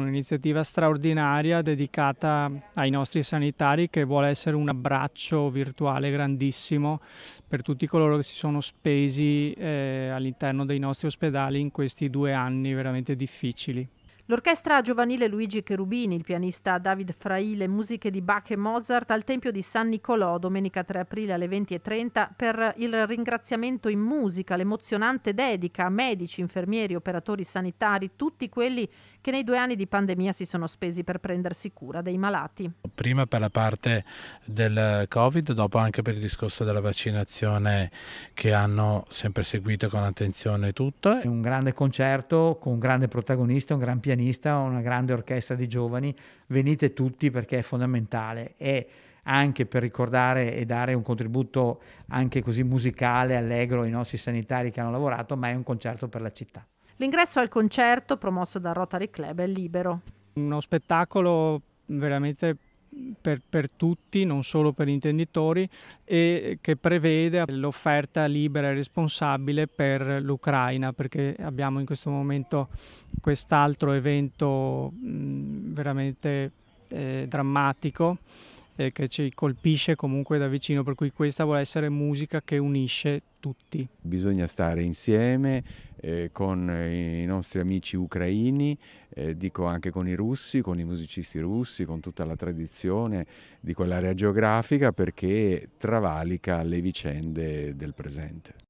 un'iniziativa straordinaria dedicata ai nostri sanitari che vuole essere un abbraccio virtuale grandissimo per tutti coloro che si sono spesi eh, all'interno dei nostri ospedali in questi due anni veramente difficili. L'orchestra giovanile Luigi Cherubini, il pianista David Fraile, musiche di Bach e Mozart al Tempio di San Nicolò domenica 3 aprile alle 20.30 per il ringraziamento in musica, l'emozionante dedica a medici, infermieri, operatori sanitari, tutti quelli che nei due anni di pandemia si sono spesi per prendersi cura dei malati. Prima per la parte del Covid, dopo anche per il discorso della vaccinazione che hanno sempre seguito con attenzione tutto. Un grande concerto con un grande protagonista, un gran pianista pianista, una grande orchestra di giovani, venite tutti perché è fondamentale e anche per ricordare e dare un contributo anche così musicale, allegro ai nostri sanitari che hanno lavorato, ma è un concerto per la città. L'ingresso al concerto promosso dal Rotary Club è libero. Uno spettacolo veramente per, per tutti, non solo per intenditori, e che prevede l'offerta libera e responsabile per l'Ucraina, perché abbiamo in questo momento quest'altro evento mh, veramente eh, drammatico eh, che ci colpisce comunque da vicino, per cui questa vuole essere musica che unisce tutti. Bisogna stare insieme eh, con eh, i nostri amici ucraini, eh, dico anche con i russi, con i musicisti russi, con tutta la tradizione di quell'area geografica perché travalica le vicende del presente.